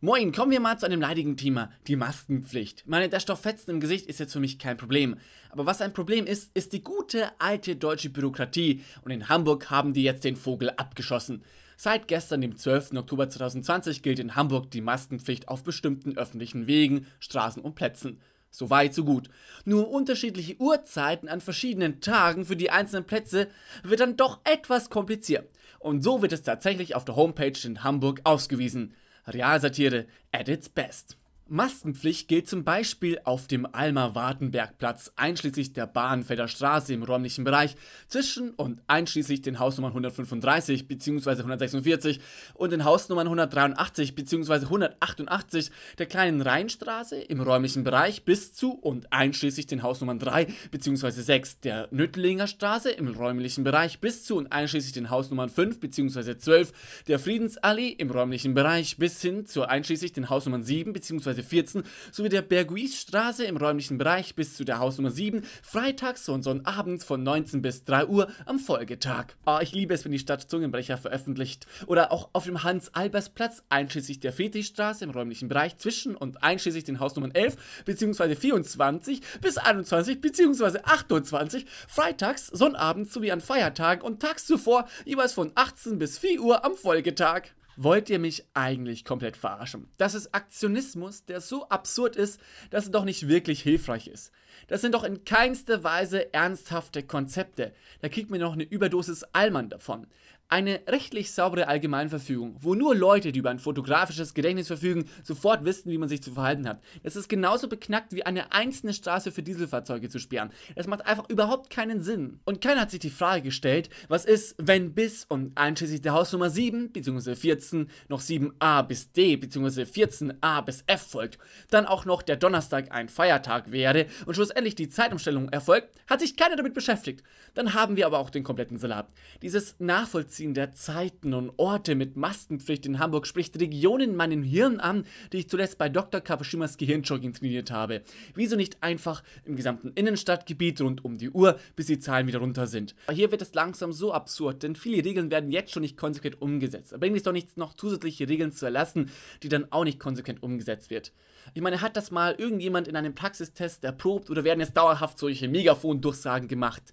Moin, kommen wir mal zu einem leidigen Thema, die Maskenpflicht. Meine, der Stoff Fetzen im Gesicht ist jetzt für mich kein Problem. Aber was ein Problem ist, ist die gute alte deutsche Bürokratie. Und in Hamburg haben die jetzt den Vogel abgeschossen. Seit gestern, dem 12. Oktober 2020, gilt in Hamburg die Maskenpflicht auf bestimmten öffentlichen Wegen, Straßen und Plätzen. So weit, so gut. Nur unterschiedliche Uhrzeiten an verschiedenen Tagen für die einzelnen Plätze wird dann doch etwas kompliziert. Und so wird es tatsächlich auf der Homepage in Hamburg ausgewiesen. Realsatire at its best. Maskenpflicht gilt zum Beispiel auf dem Alma-Wartenberg-Platz, einschließlich der Bahnfelder Straße im räumlichen Bereich zwischen und einschließlich den Hausnummern 135 bzw. 146 und den Hausnummern 183 bzw. 188 der kleinen Rheinstraße im räumlichen Bereich bis zu und einschließlich den Hausnummern 3 bzw. 6 der Nüttlinger Straße im räumlichen Bereich bis zu und einschließlich den Hausnummern 5 bzw. 12 der Friedensallee im räumlichen Bereich bis hin zu einschließlich den Hausnummern 7 bzw. Seite 14 sowie der Berguisstraße im räumlichen Bereich bis zu der Hausnummer 7 freitags und sonnabends von 19 bis 3 Uhr am Folgetag. oh, ich liebe es, wenn die Stadt Zungenbrecher veröffentlicht. Oder auch auf dem Hans-Albers-Platz einschließlich der Fetischstraße im räumlichen Bereich zwischen und einschließlich den Hausnummern 11 bzw. 24 bis 21 bzw. 28 freitags, sonnabends sowie an Feiertagen und tags zuvor jeweils von 18 bis 4 Uhr am Folgetag wollt ihr mich eigentlich komplett verarschen? Das ist Aktionismus, der so absurd ist, dass er doch nicht wirklich hilfreich ist. Das sind doch in keinster Weise ernsthafte Konzepte. Da kriegt man noch eine Überdosis Allmann davon. Eine rechtlich saubere Allgemeinverfügung, wo nur Leute, die über ein fotografisches Gedächtnis verfügen, sofort wissen, wie man sich zu verhalten hat. Das ist genauso beknackt wie eine einzelne Straße für Dieselfahrzeuge zu sperren. Das macht einfach überhaupt keinen Sinn. Und keiner hat sich die Frage gestellt, was ist, wenn bis und einschließlich der Hausnummer 7 bzw. 14 noch 7a bis D bzw. 14a bis F folgt, dann auch noch der Donnerstag ein Feiertag wäre und schlussendlich die Zeitumstellung erfolgt, hat sich keiner damit beschäftigt. Dann haben wir aber auch den kompletten Salat. Dieses Nachvollziehen Einziehen der Zeiten und Orte mit Maskenpflicht in Hamburg spricht Regionen meinem Hirn an, die ich zuletzt bei Dr. Kawashimas Gehirnjogging trainiert habe. Wieso nicht einfach im gesamten Innenstadtgebiet rund um die Uhr, bis die Zahlen wieder runter sind? Aber hier wird es langsam so absurd, denn viele Regeln werden jetzt schon nicht konsequent umgesetzt. Da bringt es doch nichts, noch zusätzliche Regeln zu erlassen, die dann auch nicht konsequent umgesetzt wird. Ich meine, hat das mal irgendjemand in einem Praxistest erprobt oder werden jetzt dauerhaft solche Megafon-Durchsagen gemacht?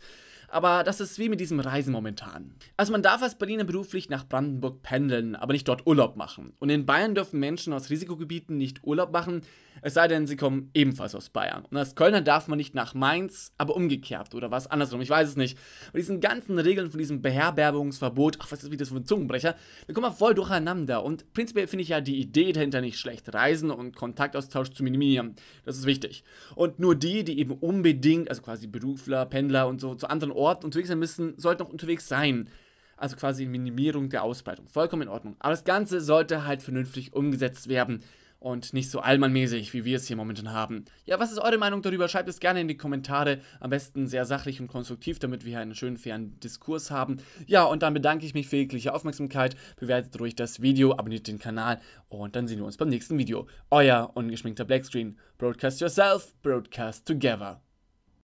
aber das ist wie mit diesem Reisen momentan. Also man darf als Berliner beruflich nach Brandenburg pendeln, aber nicht dort Urlaub machen. Und in Bayern dürfen Menschen aus Risikogebieten nicht Urlaub machen, es sei denn, sie kommen ebenfalls aus Bayern. Und als Kölner darf man nicht nach Mainz, aber umgekehrt oder was andersrum, ich weiß es nicht. Mit diesen ganzen Regeln von diesem Beherbergungsverbot, ach, was ist das für ein Zungenbrecher, wir kommen voll durcheinander. Und prinzipiell finde ich ja die Idee dahinter nicht schlecht, Reisen und Kontaktaustausch zu minimieren. Das ist wichtig. Und nur die, die eben unbedingt, also quasi Berufler, Pendler und so, zu anderen Ort unterwegs sein müssen, sollten auch unterwegs sein. Also quasi Minimierung der Ausbreitung. Vollkommen in Ordnung. Aber das Ganze sollte halt vernünftig umgesetzt werden und nicht so allmannmäßig, wie wir es hier momentan haben. Ja, was ist eure Meinung darüber? Schreibt es gerne in die Kommentare. Am besten sehr sachlich und konstruktiv, damit wir hier einen schönen, fairen Diskurs haben. Ja, und dann bedanke ich mich für jegliche Aufmerksamkeit. Bewertet ruhig das Video, abonniert den Kanal und dann sehen wir uns beim nächsten Video. Euer ungeschminkter Blackscreen. Broadcast yourself, broadcast together.